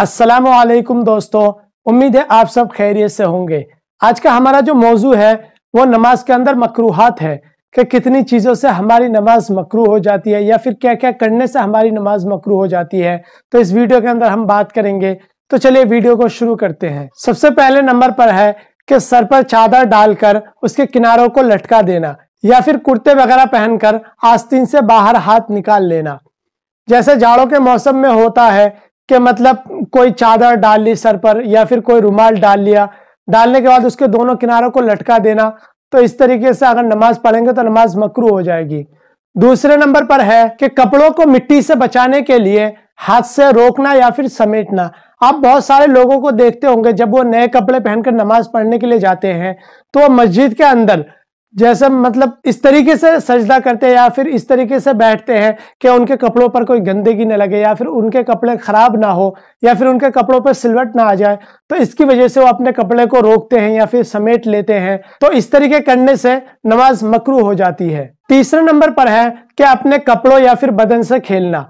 असलकुम दोस्तों उम्मीद है आप सब खैरियत से होंगे आज का हमारा जो मौजू है वो नमाज के अंदर मकरूहत है कि कितनी चीज़ों से हमारी नमाज मकरू हो जाती है या फिर क्या क्या करने से हमारी नमाज मकरू हो जाती है तो इस वीडियो के अंदर हम बात करेंगे तो चलिए वीडियो को शुरू करते हैं सबसे पहले नंबर पर है कि सर पर चादर डालकर उसके किनारों को लटका देना या फिर कुर्ते वगैरह पहनकर आस्तीन से बाहर हाथ निकाल लेना जैसे जाड़ों के मौसम में होता है कि मतलब कोई चादर डाल ली सर पर या फिर कोई रुमाल डाल लिया डालने के बाद उसके दोनों किनारों को लटका देना तो इस तरीके से अगर नमाज पढ़ेंगे तो नमाज मकरू हो जाएगी दूसरे नंबर पर है कि कपड़ों को मिट्टी से बचाने के लिए हाथ से रोकना या फिर समेटना आप बहुत सारे लोगों को देखते होंगे जब वो नए कपड़े पहनकर नमाज पढ़ने के लिए जाते हैं तो मस्जिद के अंदर जैसे मतलब इस तरीके से सजदा करते हैं या फिर इस तरीके से बैठते हैं कि उनके कपड़ों पर कोई गंदगी न लगे या फिर उनके कपड़े खराब ना हो या फिर उनके कपड़ों पर सिलवट ना आ जाए तो इसकी वजह से वो अपने कपड़े को रोकते हैं या फिर समेट लेते हैं तो इस तरीके करने से नमाज मकरू हो जाती है तीसरे नंबर पर है कि अपने कपड़ों या फिर बदन से खेलना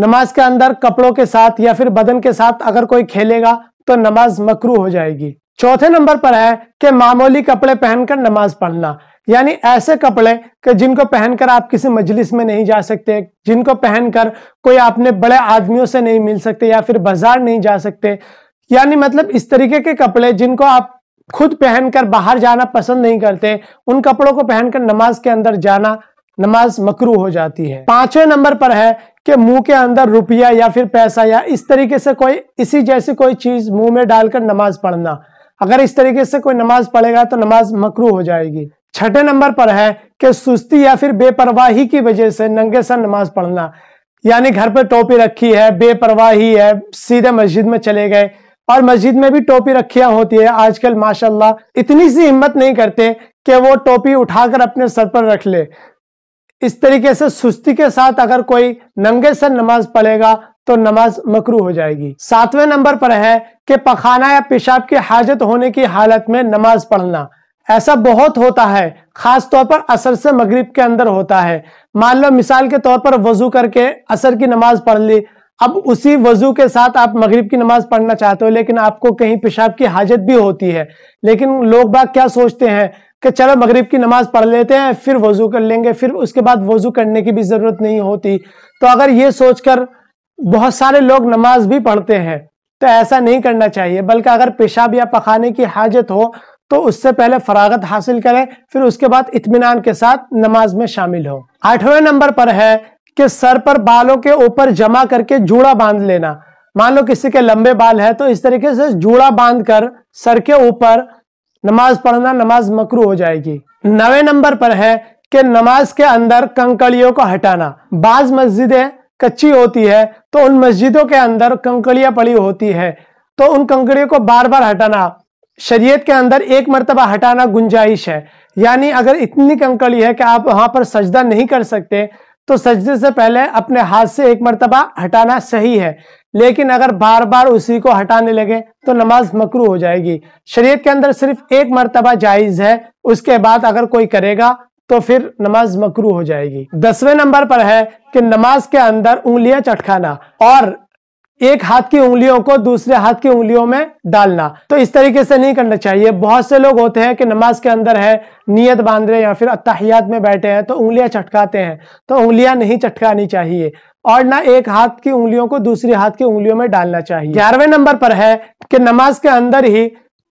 नमाज के अंदर कपड़ों के साथ या फिर बदन के साथ अगर कोई खेलेगा तो नमाज मकरू हो जाएगी चौथे नंबर पर है कि मामूली कपड़े पहनकर नमाज पढ़ना यानी ऐसे कपड़े कि जिनको पहनकर आप किसी मजलिस में नहीं जा सकते जिनको पहनकर कोई आपने बड़े आदमियों से नहीं मिल सकते या फिर बाजार नहीं जा सकते यानी मतलब इस तरीके के कपड़े जिनको आप खुद पहनकर बाहर जाना पसंद नहीं करते उन कपड़ों को पहनकर नमाज के अंदर जाना नमाज मकरू हो जाती है पांचवें नंबर पर है कि मुंह के अंदर रुपया या फिर पैसा या इस तरीके से कोई इसी जैसी कोई चीज मुंह में डालकर नमाज पढ़ना अगर इस तरीके से कोई नमाज पढ़ेगा तो नमाज मकरू हो जाएगी छठे नंबर पर है कि सुस्ती या फिर बेपरवाही की वजह से नंगे सर नमाज पढ़ना यानी घर पर टोपी रखी है बेपरवाही है सीधे मस्जिद में चले गए और मस्जिद में भी टोपी रखिया होती है आजकल माशाल्लाह इतनी सी हिम्मत नहीं करते कि वो टोपी उठाकर अपने सर पर रख ले इस तरीके से सुस्ती के साथ अगर कोई नंगे सर नमाज पढ़ेगा तो नमाज मकरू हो जाएगी सातवें नंबर पर है कि पखाना या पेशाब की हाजत होने की हालत में नमाज पढ़ना ऐसा बहुत होता है खास तौर पर असर से मगरिब के अंदर होता है मान लो मिसाल के तौर पर वजू करके असर की नमाज पढ़ ली अब उसी वजू के साथ आप मगरिब की नमाज पढ़ना चाहते हो लेकिन आपको कहीं पेशाब की हाजत भी होती है लेकिन लोग बाग क्या सोचते हैं कि चलो मगरिब की नमाज पढ़ लेते हैं फिर वजू कर लेंगे फिर उसके बाद वजू करने की भी ज़रूरत नहीं होती तो अगर ये सोचकर बहुत सारे लोग नमाज भी पढ़ते हैं तो ऐसा नहीं करना चाहिए बल्कि अगर पेशाब या पखाने की हाजत हो तो उससे पहले फरागत हासिल करें फिर उसके बाद इतमान के साथ नमाज में शामिल हो आठवें नंबर पर है कि सर पर बालों के ऊपर जमा करके जूड़ा बांध लेना मान लो किसी के लंबे बाल है तो इस तरीके से जूड़ा बांध कर सर के ऊपर नमाज पढ़ना नमाज मकरू हो जाएगी नवे नंबर पर है कि नमाज के अंदर कंकड़ियों को हटाना बाज मस्जिदें कच्ची होती है तो उन मस्जिदों के अंदर कंकड़ियां पड़ी होती है तो उन कंकड़ियों को बार बार हटाना शरीयत के अंदर एक मरतबा हटाना गुंजाइश है यानी अगर इतनी कंकड़ी है कि आप वहां पर सजदा नहीं कर सकते तो सजदे से पहले अपने हाथ से एक मरतबा हटाना सही है लेकिन अगर बार बार उसी को हटाने लगे तो नमाज मकरू हो जाएगी शरीयत के अंदर सिर्फ एक मरतबा जायज़ है उसके बाद अगर कोई करेगा तो फिर नमाज मकरू हो जाएगी दसवें नंबर पर है कि नमाज के अंदर उंगलियां चटकाना और एक हाथ की उंगलियों को दूसरे हाथ की उंगलियों में डालना तो इस तरीके से नहीं करना चाहिए बहुत से लोग होते हैं कि नमाज के अंदर है नियत बांध रहे या फिर अत्ताहियात में बैठे हैं तो उंगलियां चटकाते हैं तो उंगलियां नहीं चटकानी चाहिए और ना एक हाथ की उंगलियों को दूसरे हाथ की उंगलियों में डालना चाहिए ग्यारहवें नंबर पर है कि नमाज के अंदर ही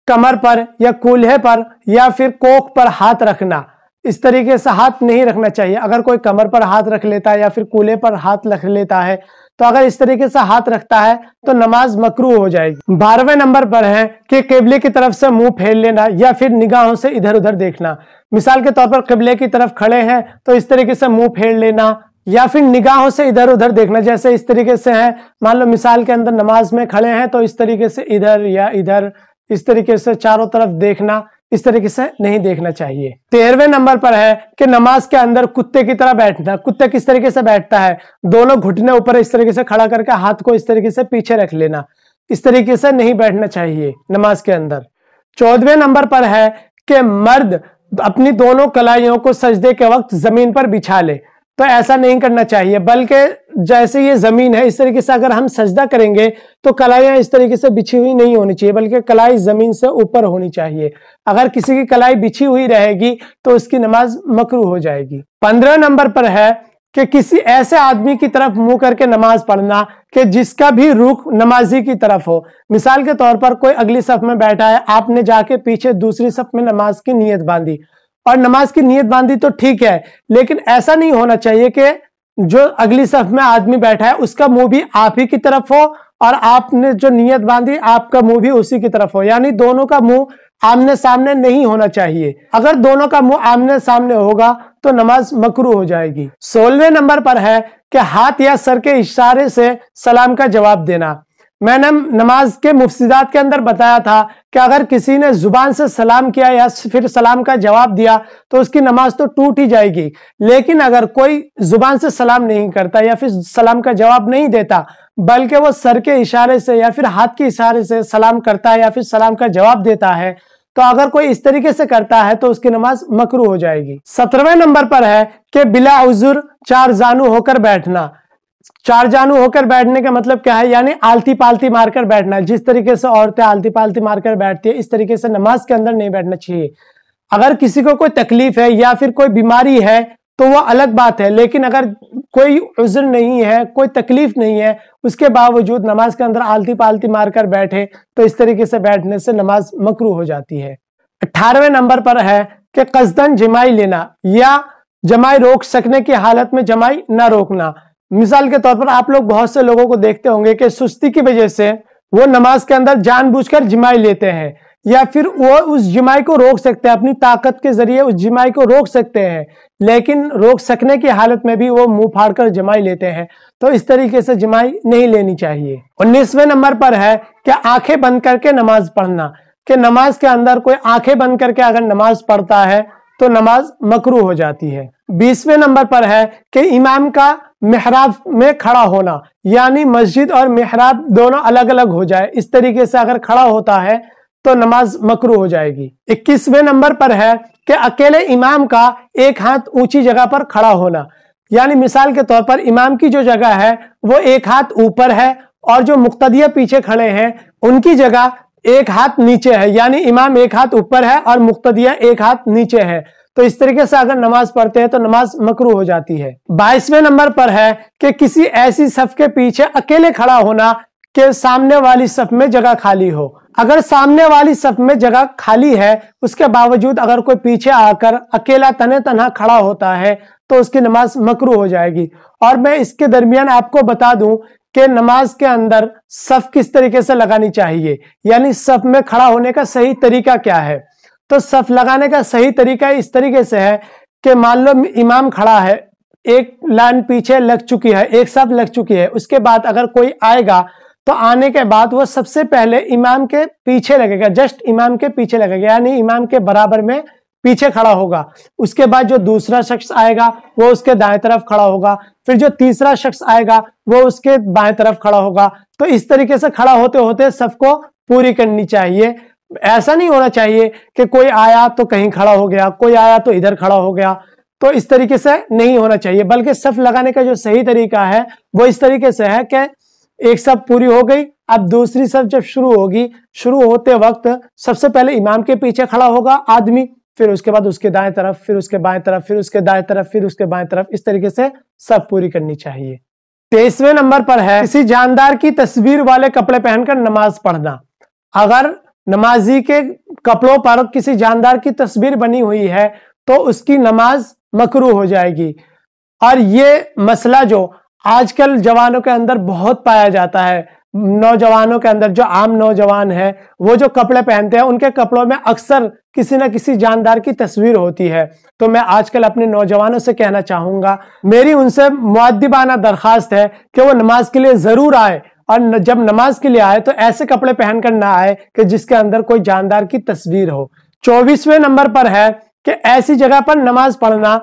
कमर पर या कूल्हे पर या फिर कोख पर हाथ रखना इस तरीके से हाथ नहीं रखना चाहिए अगर कोई कमर पर हाथ रख लेता है या फिर कूल्हे पर हाथ रख लेता है तो अगर इस तरीके से हाथ रखता है तो नमाज मकरू हो जाएगी बारहवें नंबर पर है कि केबले की तरफ से मुंह फेर लेना या फिर निगाहों से इधर उधर देखना मिसाल के तौर पर केबले की तरफ खड़े हैं तो इस तरीके से मुंह फेर लेना या फिर निगाहों से इधर उधर देखना जैसे इस तरीके से है मान लो मिसाल के अंदर नमाज में खड़े हैं तो इस तरीके से इधर या इधर इस तरीके से चारों तरफ देखना इस तरीके से नहीं देखना चाहिए तेरहवें नंबर पर है कि नमाज के अंदर कुत्ते की तरह बैठना कुत्ते किस तरीके से बैठता है दोनों घुटने ऊपर इस तरीके से खड़ा करके हाथ को इस तरीके से पीछे रख लेना इस तरीके से नहीं बैठना चाहिए नमाज के अंदर चौदवे नंबर पर है कि मर्द अपनी दोनों कलाइयों को सजदे के वक्त जमीन पर बिछा ले तो ऐसा नहीं करना चाहिए बल्कि जैसे ये जमीन है इस तरीके से अगर हम सजदा करेंगे तो कलाइयाँ इस तरीके से बिछी हुई नहीं होनी चाहिए बल्कि कलाई जमीन से ऊपर होनी चाहिए अगर किसी की कलाई बिछी हुई रहेगी तो उसकी नमाज मकरू हो जाएगी पंद्रह नंबर पर है कि किसी ऐसे आदमी की तरफ मुंह करके नमाज पढ़ना कि जिसका भी रुख नमाजी की तरफ हो मिसाल के तौर पर कोई अगली सफ में बैठा है आपने जाके पीछे दूसरी सफ में नमाज की नीयत बांधी और नमाज की नीयत बांधी तो ठीक है लेकिन ऐसा नहीं होना चाहिए कि जो अगली सफ में आदमी बैठा है उसका मुंह भी आप ही की तरफ हो और आपने जो नीयत बांधी आपका मुंह भी उसी की तरफ हो यानी दोनों का मुंह आमने सामने नहीं होना चाहिए अगर दोनों का मुंह आमने सामने होगा तो नमाज मकरू हो जाएगी सोलवे नंबर पर है कि हाथ या सर के इशारे से सलाम का जवाब देना मैंने नमाज के मुफसीदात के अंदर बताया था कि अगर किसी ने जुबान से सलाम किया या फिर सलाम का जवाब दिया तो उसकी नमाज तो टूट ही जाएगी लेकिन अगर कोई जुबान से सलाम नहीं करता या फिर सलाम का जवाब नहीं देता बल्कि वो सर के इशारे से या फिर हाथ के इशारे से सलाम करता है या फिर सलाम का जवाब देता है तो अगर कोई इस तरीके से करता है तो उसकी नमाज मकरू हो जाएगी सत्रहवें नंबर पर है कि बिला उजुर चार जानू होकर बैठना चार जानू होकर बैठने का मतलब क्या है यानी आलती पालती मारकर बैठना जिस तरीके से औरतें आलती पालती मारकर बैठती है इस तरीके से नमाज के अंदर नहीं बैठना चाहिए अगर किसी को कोई तकलीफ है या फिर कोई बीमारी है तो वह अलग बात है लेकिन अगर कोई उज्र नहीं है कोई तकलीफ नहीं है उसके बावजूद नमाज के अंदर आलती पालती मारकर बैठे तो इस तरीके से बैठने से नमाज मकरू हो जाती है अठारहवें नंबर पर है कि कसदन जमाई लेना या जमाई रोक सकने की हालत में जमाई ना रोकना मिसाल के तौर पर आप लोग बहुत से लोगों को देखते होंगे कि सुस्ती की वजह से वो नमाज के अंदर जानबूझकर जिमाई लेते हैं या फिर वो उस जिमाई को रोक सकते हैं अपनी ताकत के जरिए उस जिमाई को रोक सकते हैं लेकिन रोक सकने की हालत में भी वो मुंह फाड़कर जिमाई लेते हैं तो इस तरीके से जिमाई नहीं लेनी चाहिए उन्नीसवें नंबर पर है कि आंखें बंद करके नमाज पढ़ना कि नमाज के अंदर कोई आंखें बंद करके अगर नमाज पढ़ता है तो नमाज मकरू हो जाती है बीसवें नंबर पर है कि इमाम का मेहराब में खड़ा होना यानी मस्जिद और मेहराब दोनों अलग अलग हो जाए इस तरीके से अगर खड़ा होता है तो नमाज मकरू हो जाएगी इक्कीसवें नंबर पर है कि अकेले इमाम का एक हाथ ऊंची जगह पर खड़ा होना यानी मिसाल के तौर पर इमाम की जो जगह है वो एक हाथ ऊपर है और जो मुख्तिया पीछे खड़े हैं उनकी जगह एक हाथ नीचे है यानी इमाम एक हाथ ऊपर है और मुख्तिया एक हाथ नीचे है तो इस तरीके से अगर नमाज पढ़ते हैं तो नमाज मकरू हो जाती है बाईसवें नंबर पर है कि किसी ऐसी सफ के पीछे अकेले खड़ा होना के सामने वाली सफ में जगह खाली हो अगर सामने वाली सफ में जगह खाली है उसके बावजूद अगर कोई पीछे आकर अकेला तने तना खड़ा होता है तो उसकी नमाज मकरू हो जाएगी और मैं इसके दरमियान आपको बता दूं कि नमाज के अंदर सफ किस तरीके से लगानी चाहिए यानी सफ में खड़ा होने का सही तरीका क्या है तो सफ लगाने का सही तरीका इस तरीके से है कि मान लो इमाम खड़ा है एक लाइन पीछे लग चुकी है एक सफ लग चुकी है उसके बाद अगर कोई आएगा तो आने के बाद वो सबसे पहले इमाम के पीछे लगेगा जस्ट इमाम के पीछे लगेगा यानी इमाम के बराबर में पीछे खड़ा होगा उसके बाद जो दूसरा शख्स आएगा वो उसके दाएं तरफ खड़ा होगा फिर जो तीसरा शख्स आएगा वो उसके बाएं तरफ खड़ा होगा तो इस तरीके से खड़ा होते होते सबको पूरी करनी चाहिए ऐसा नहीं होना चाहिए कि कोई आया तो कहीं खड़ा हो गया कोई आया तो इधर खड़ा हो गया तो इस तरीके से नहीं होना चाहिए बल्कि सफ लगाने का जो सही तरीका है वो इस तरीके से है कि एक सब पूरी हो गई अब दूसरी सफ जब शुरू होगी शुरू होते वक्त सबसे पहले इमाम के पीछे खड़ा होगा आदमी फिर उसके बाद उसके दाएं तरफ फिर उसके बाएं तरफ फिर उसके दाएं तरफ फिर उसके बाएं तरफ इस तरीके से सब पूरी करनी चाहिए तेईसवें नंबर पर है किसी जानदार की तस्वीर वाले कपड़े पहनकर नमाज पढ़ना अगर नमाजी के कपड़ों पर किसी जानदार की तस्वीर बनी हुई है तो उसकी नमाज मकरू हो जाएगी और ये मसला जो आजकल जवानों के अंदर बहुत पाया जाता है नौजवानों के अंदर जो आम नौजवान है वो जो कपड़े पहनते हैं उनके कपड़ों में अक्सर किसी ना किसी जानदार की तस्वीर होती है तो मैं आजकल अपने नौजवानों से कहना चाहूंगा मेरी उनसे मुआदिबाना दरखास्त है कि वो नमाज के लिए जरूर आए और जब नमाज के लिए आए तो ऐसे कपड़े पहनकर ना आए कि जिसके अंदर कोई जानदार की तस्वीर हो चौबीसवें नंबर पर है कि ऐसी जगह पर नमाज पढ़ना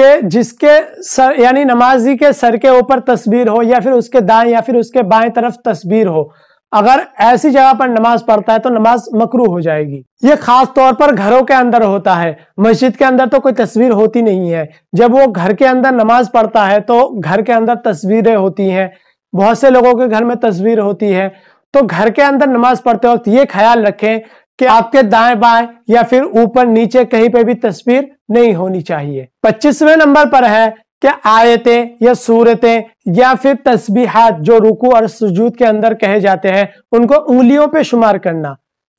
कि जिसके सर यानी नमाजी के सर के ऊपर तस्वीर हो या फिर उसके दाएं या फिर उसके बाएं तरफ तस्वीर हो अगर ऐसी जगह पर नमाज पढ़ता है तो नमाज मकरू हो जाएगी ये खास तौर पर घरों के अंदर होता है मस्जिद के अंदर तो कोई तस्वीर होती नहीं है जब वो घर के अंदर नमाज पढ़ता है तो घर के अंदर तस्वीरें होती हैं बहुत से लोगों के घर में तस्वीर होती है तो घर के अंदर नमाज पढ़ते वक्त ये ख्याल रखें कि आपके दाएं बाएं या फिर ऊपर नीचे कहीं पे भी तस्वीर नहीं होनी चाहिए पच्चीसवें नंबर पर है कि आयतें या सूरतें या फिर तस्बीहात जो रुकू और सुजूद के अंदर कहे जाते हैं उनको उंगलियों पे शुमार करना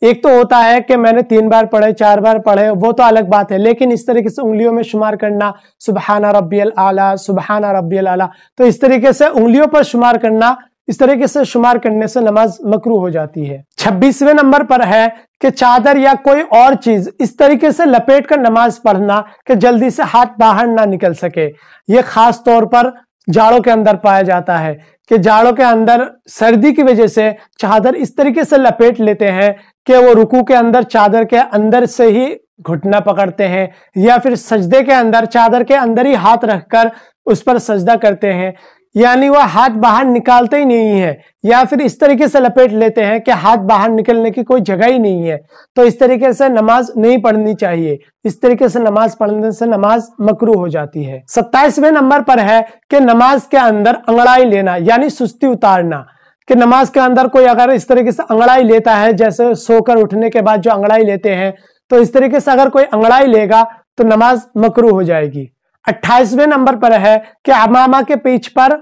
एक तो होता है कि मैंने तीन बार पढ़े चार बार पढ़े वो तो अलग बात है लेकिन इस तरीके से उंगलियों में शुमार करना सुबहाना रबियल आला सुबहाना रबियल आला तो इस तरीके से उंगलियों पर शुमार करना इस तरीके से शुमार करने से नमाज मकरू हो जाती है छब्बीसवें नंबर पर है कि चादर या कोई और चीज इस तरीके से लपेट कर नमाज पढ़ना कि जल्दी से हाथ बाहर ना निकल सके ये खास तौर पर जाड़ों के अंदर पाया जाता है कि जाड़ों के अंदर सर्दी की वजह से चादर इस तरीके से लपेट लेते हैं कि वो रुकू के अंदर चादर के अंदर से ही घुटना पकड़ते हैं या फिर सजदे के अंदर चादर के अंदर ही हाथ रखकर उस पर सजदा करते हैं यानी वह हाथ बाहर निकालते ही नहीं है या फिर इस तरीके से लपेट लेते हैं कि हाथ बाहर निकलने की कोई जगह ही नहीं है तो इस तरीके से नमाज नहीं पढ़नी चाहिए इस तरीके से नमाज पढ़ने से नमाज मकरू हो जाती है सत्ताईसवें नंबर पर है कि नमाज के अंदर अंगड़ाई लेना यानी सुस्ती उतारना कि नमाज के अंदर कोई अगर इस तरीके से अंगड़ाई लेता है जैसे सोकर उठने के बाद जो अंगड़ाई लेते हैं तो इस तरीके से अगर कोई अंगड़ाई लेगा तो नमाज मकरू हो जाएगी अट्ठाईसवें नंबर पर है कि अमामा के पीछ पर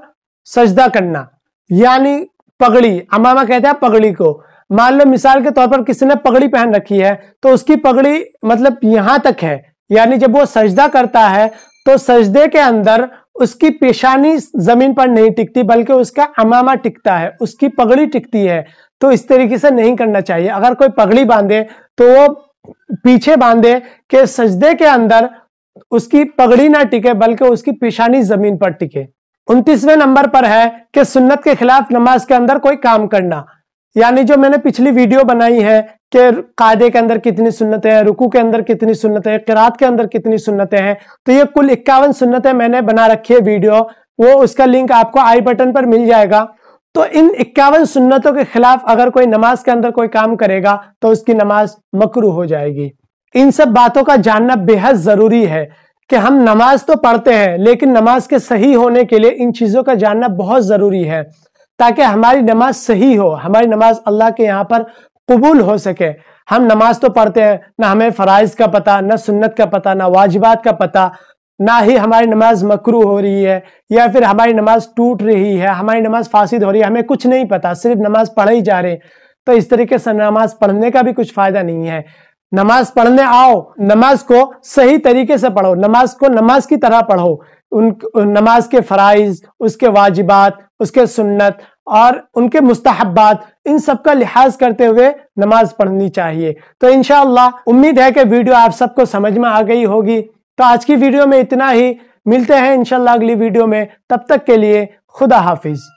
सजदा करना यानी पगड़ी अमामा कहते हैं पगड़ी को मान लो मिसाल के तौर पर किसी ने पगड़ी पहन रखी है तो उसकी पगड़ी मतलब यहां तक है यानी जब वो सजदा करता है तो सजदे के अंदर उसकी पेशानी जमीन पर नहीं टिकती बल्कि उसका अमामा टिकता है उसकी पगड़ी टिकती है तो इस तरीके से नहीं करना चाहिए अगर कोई पगड़ी बांधे तो वो पीछे बांधे के सजदे के अंदर उसकी पगड़ी ना टिके बल्कि उसकी पेशानी जमीन पर टिके उनतीसवें नंबर पर है कि सुन्नत के खिलाफ नमाज के अंदर कोई काम करना यानी जो मैंने पिछली वीडियो बनाई है कि कायदे के अंदर कितनी सुन्नतें हैं रुकू के अंदर कितनी सुन्नतें हैं किरात के अंदर कितनी सुन्नतें हैं तो ये कुल इक्यावन सुन्नतें मैंने बना रखी है वीडियो वो उसका लिंक आपको आई बटन पर मिल जाएगा तो इन इक्यावन सुन्नतों के खिलाफ अगर कोई नमाज के अंदर कोई काम करेगा तो उसकी नमाज मकरू हो जाएगी इन सब बातों का जानना बेहद जरूरी है कि हम नमाज तो पढ़ते हैं लेकिन नमाज के सही होने के लिए इन चीज़ों का जानना बहुत ज़रूरी है ताकि हमारी नमाज सही हो हमारी नमाज अल्लाह के यहाँ पर कबूल हो सके हम नमाज तो पढ़ते हैं ना हमें फ़रज़ का पता ना सुन्नत का पता ना वाजिबात का पता ना ही हमारी नमाज मकरू हो रही है या फिर हमारी नमाज टूट रही है हमारी नमाज फासिद हो रही है हमें कुछ नहीं पता सिर्फ नमाज पढ़े ही जा रहे हैं तो इस तरीके से नमाज पढ़ने का भी कुछ फ़ायदा नहीं है नमाज पढ़ने आओ नमाज को सही तरीके से पढ़ो नमाज को नमाज की तरह पढ़ो उन नमाज के फ़राइज उसके वाजिबात उसके सुन्नत और उनके मुस्तहबात इन सब का लिहाज करते हुए नमाज पढ़नी चाहिए तो इन उम्मीद है कि वीडियो आप सबको समझ में आ गई होगी तो आज की वीडियो में इतना ही मिलते हैं इनशाला अगली वीडियो में तब तक के लिए खुदा हाफिज़